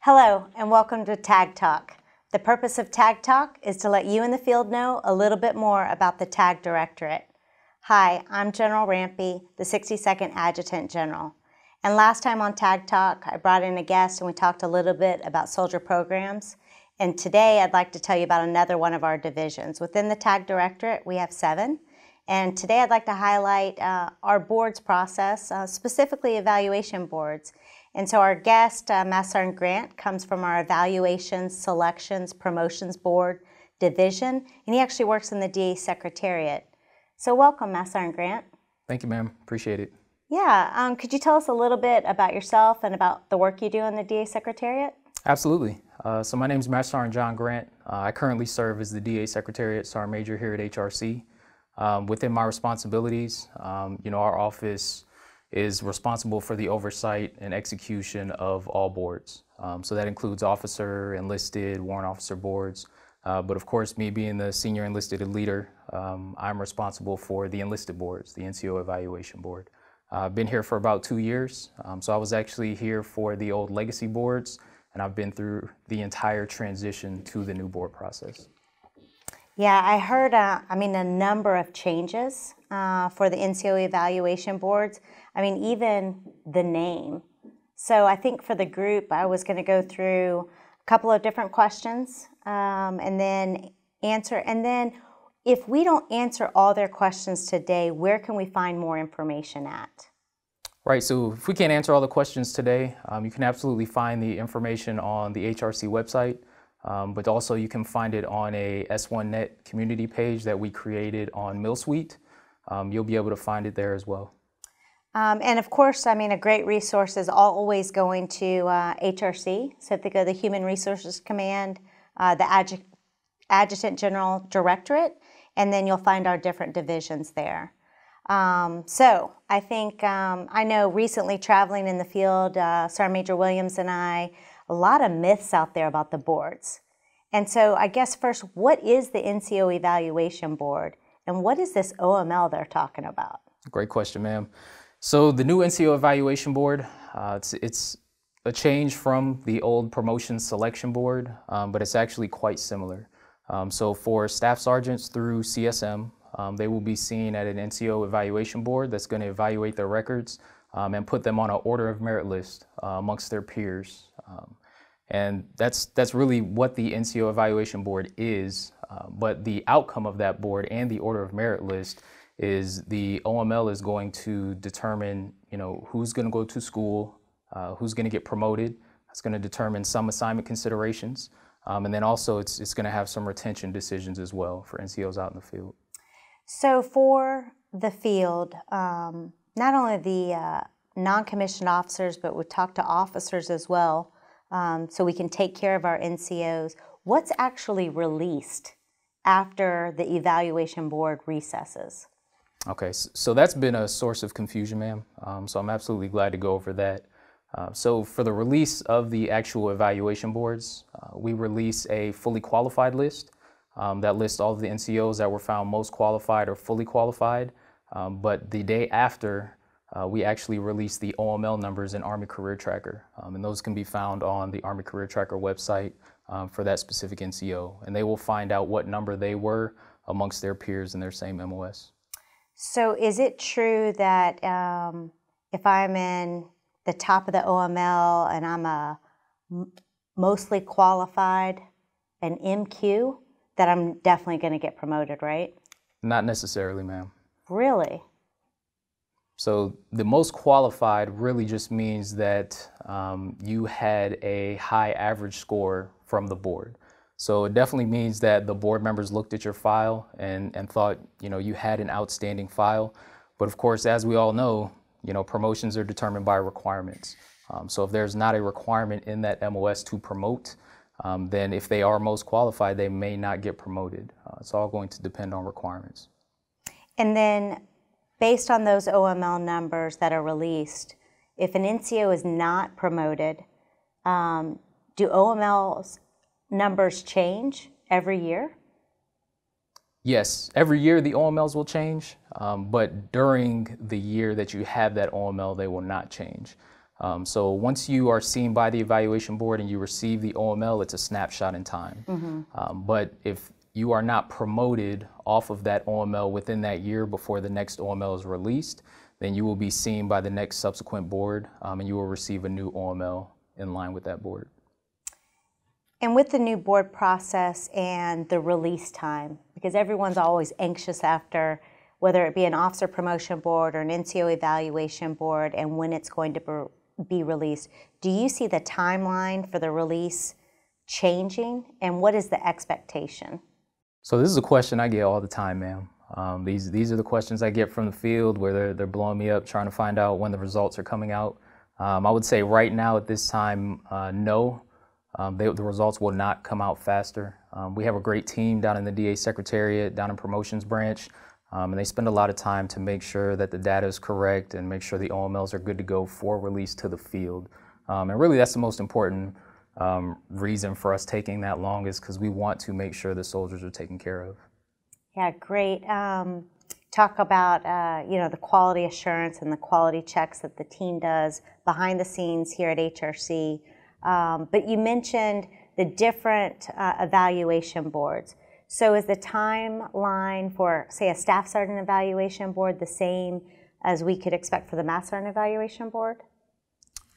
Hello, and welcome to Tag Talk. The purpose of Tag Talk is to let you in the field know a little bit more about the Tag Directorate. Hi, I'm General Rampy, the 62nd Adjutant General. And last time on Tag Talk, I brought in a guest and we talked a little bit about soldier programs. And today I'd like to tell you about another one of our divisions. Within the Tag Directorate, we have seven. And today I'd like to highlight uh, our boards process, uh, specifically evaluation boards. And so our guest, uh, Grant, comes from our Evaluation, Selections, Promotions Board division, and he actually works in the DA Secretariat. So welcome, Massarin Grant. Thank you, ma'am. Appreciate it. Yeah. Um, could you tell us a little bit about yourself and about the work you do in the DA Secretariat? Absolutely. Uh, so my name is Master Sergeant John Grant. Uh, I currently serve as the DA Secretariat Sergeant Major here at HRC. Um, within my responsibilities, um, you know, our office is responsible for the oversight and execution of all boards. Um, so that includes officer, enlisted, warrant officer boards. Uh, but of course, me being the senior enlisted leader, um, I'm responsible for the enlisted boards, the NCO evaluation board. Uh, I've uh, been here for about two years. Um, so I was actually here for the old legacy boards, and I've been through the entire transition to the new board process. Yeah, I heard, uh, I mean, a number of changes uh, for the NCO evaluation boards. I mean, even the name. So I think for the group, I was going to go through a couple of different questions um, and then answer. And then if we don't answer all their questions today, where can we find more information at? Right, so if we can't answer all the questions today, um, you can absolutely find the information on the HRC website. Um, but also you can find it on a S1Net community page that we created on MillSuite. Um, you'll be able to find it there as well. Um, and of course, I mean, a great resource is always going to uh, HRC. So if they go to the Human Resources Command, uh, the Adju Adjutant General Directorate, and then you'll find our different divisions there. Um, so I think um, I know recently traveling in the field, uh, Sergeant Major Williams and I a lot of myths out there about the boards. And so, I guess first, what is the NCO Evaluation Board and what is this OML they're talking about? Great question, ma'am. So, the new NCO Evaluation Board, uh, it's, it's a change from the old Promotion Selection Board, um, but it's actually quite similar. Um, so, for staff sergeants through CSM, um, they will be seen at an NCO evaluation board that's going to evaluate their records um, and put them on an order of merit list uh, amongst their peers. Um, and that's, that's really what the NCO Evaluation Board is, uh, but the outcome of that board and the order of merit list is the OML is going to determine, you know, who's going to go to school, uh, who's going to get promoted. That's going to determine some assignment considerations. Um, and then also it's, it's going to have some retention decisions as well for NCOs out in the field. So for the field, um, not only the uh, non-commissioned officers, but we talk to officers as well um, so we can take care of our NCOs. What's actually released after the evaluation board recesses? Okay, so that's been a source of confusion, ma'am. Um, so I'm absolutely glad to go over that. Uh, so for the release of the actual evaluation boards, uh, we release a fully qualified list um, that lists all of the NCOs that were found most qualified or fully qualified. Um, but the day after uh, we actually release the OML numbers in Army Career Tracker, um, and those can be found on the Army Career Tracker website um, for that specific NCO, and they will find out what number they were amongst their peers in their same MOS. So, is it true that um, if I'm in the top of the OML and I'm a mostly qualified, an MQ, that I'm definitely going to get promoted, right? Not necessarily, ma'am. Really? So the most qualified really just means that um, you had a high average score from the board. So it definitely means that the board members looked at your file and, and thought, you know, you had an outstanding file. But of course, as we all know, you know, promotions are determined by requirements. Um, so if there's not a requirement in that MOS to promote, um, then if they are most qualified, they may not get promoted. Uh, it's all going to depend on requirements. And then based on those OML numbers that are released, if an NCO is not promoted, um, do OMLs numbers change every year? Yes, every year the OMLs will change, um, but during the year that you have that OML, they will not change. Um, so once you are seen by the evaluation board and you receive the OML, it's a snapshot in time. Mm -hmm. um, but if you are not promoted off of that OML within that year before the next OML is released, then you will be seen by the next subsequent board um, and you will receive a new OML in line with that board. And with the new board process and the release time, because everyone's always anxious after whether it be an officer promotion board or an NCO evaluation board and when it's going to be released, do you see the timeline for the release changing and what is the expectation? So this is a question I get all the time, ma'am. Um, these these are the questions I get from the field where they're they're blowing me up, trying to find out when the results are coming out. Um, I would say right now at this time, uh, no, um, they, the results will not come out faster. Um, we have a great team down in the DA Secretariat, down in Promotions Branch, um, and they spend a lot of time to make sure that the data is correct and make sure the OMLs are good to go for release to the field. Um, and really, that's the most important um, reason for us taking that long is because we want to make sure the soldiers are taken care of. Yeah, great. Um, talk about uh, you know the quality assurance and the quality checks that the team does behind the scenes here at HRC. Um, but you mentioned the different uh, evaluation boards. So is the timeline for say a staff sergeant evaluation board the same as we could expect for the mass sergeant evaluation board?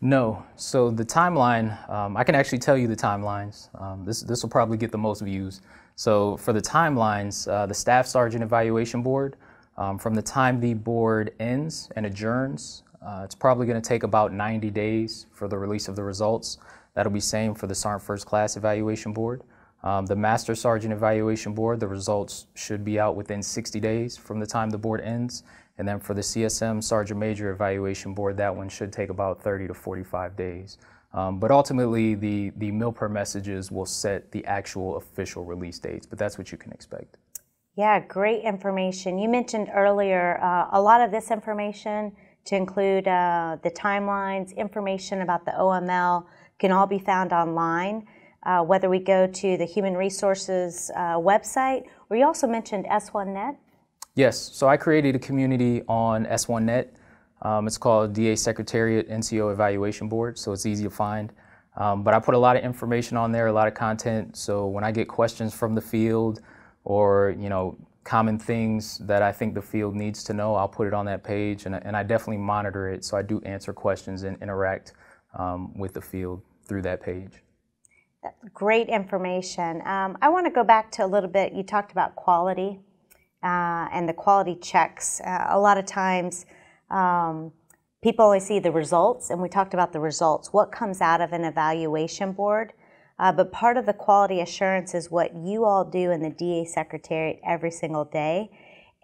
No. So the timeline, um, I can actually tell you the timelines. Um, this this will probably get the most views. So for the timelines, uh, the Staff Sergeant Evaluation Board, um, from the time the board ends and adjourns, uh, it's probably going to take about 90 days for the release of the results. That'll be same for the Sergeant First Class Evaluation Board. Um, the Master Sergeant Evaluation Board, the results should be out within 60 days from the time the board ends. And then for the CSM Sergeant Major Evaluation Board, that one should take about 30 to 45 days. Um, but ultimately, the, the mill per messages will set the actual official release dates, but that's what you can expect. Yeah, great information. You mentioned earlier uh, a lot of this information to include uh, the timelines, information about the OML can all be found online uh, whether we go to the human resources uh, website, or you also mentioned S1Net. Yes, so I created a community on S1Net. Um, it's called DA Secretariat NCO Evaluation Board, so it's easy to find. Um, but I put a lot of information on there, a lot of content. So when I get questions from the field, or you know common things that I think the field needs to know, I'll put it on that page, and, and I definitely monitor it. So I do answer questions and interact um, with the field through that page. Great information. Um, I want to go back to a little bit. You talked about quality uh, and the quality checks. Uh, a lot of times, um, people only see the results, and we talked about the results. What comes out of an evaluation board? Uh, but part of the quality assurance is what you all do in the DA Secretariat every single day.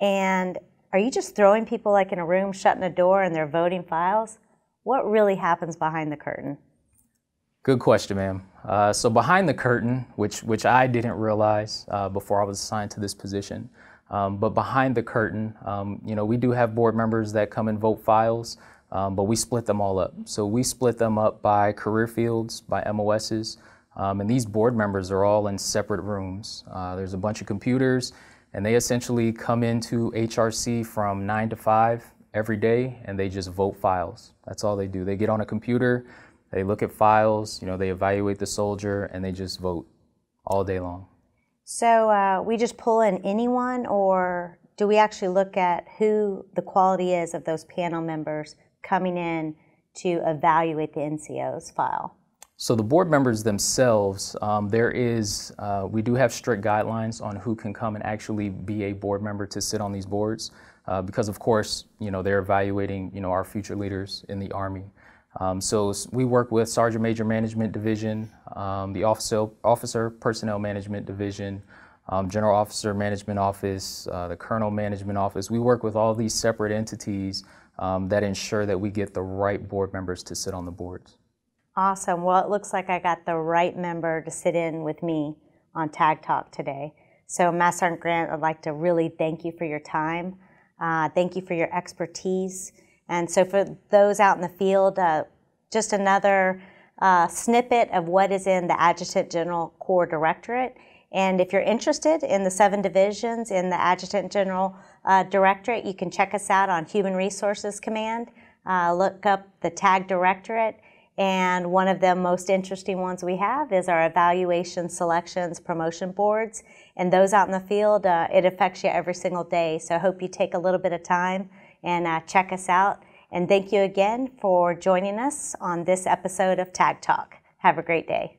And are you just throwing people like in a room, shutting a door, and they're voting files? What really happens behind the curtain? Good question, ma'am. Uh, so behind the curtain, which, which I didn't realize uh, before I was assigned to this position, um, but behind the curtain, um, you know, we do have board members that come and vote files, um, but we split them all up. So we split them up by career fields, by MOSs, um, and these board members are all in separate rooms. Uh, there's a bunch of computers, and they essentially come into HRC from 9 to 5 every day, and they just vote files. That's all they do. They get on a computer, they look at files, you know, they evaluate the soldier, and they just vote all day long. So uh, we just pull in anyone, or do we actually look at who the quality is of those panel members coming in to evaluate the NCO's file? So the board members themselves, um, there is, uh, we do have strict guidelines on who can come and actually be a board member to sit on these boards, uh, because of course, you know, they're evaluating, you know, our future leaders in the Army. Um, so we work with Sergeant Major Management Division, um, the Officer, Officer Personnel Management Division, um, General Officer Management Office, uh, the Colonel Management Office. We work with all these separate entities um, that ensure that we get the right board members to sit on the boards. Awesome. Well, it looks like I got the right member to sit in with me on Tag Talk today. So, Mass Sergeant Grant, I'd like to really thank you for your time. Uh, thank you for your expertise. And so for those out in the field, uh, just another uh, snippet of what is in the Adjutant General Corps Directorate. And if you're interested in the seven divisions in the Adjutant General uh, Directorate, you can check us out on Human Resources Command. Uh, look up the TAG Directorate. And one of the most interesting ones we have is our evaluation selections promotion boards. And those out in the field, uh, it affects you every single day. So I hope you take a little bit of time and uh, check us out. And thank you again for joining us on this episode of Tag Talk. Have a great day.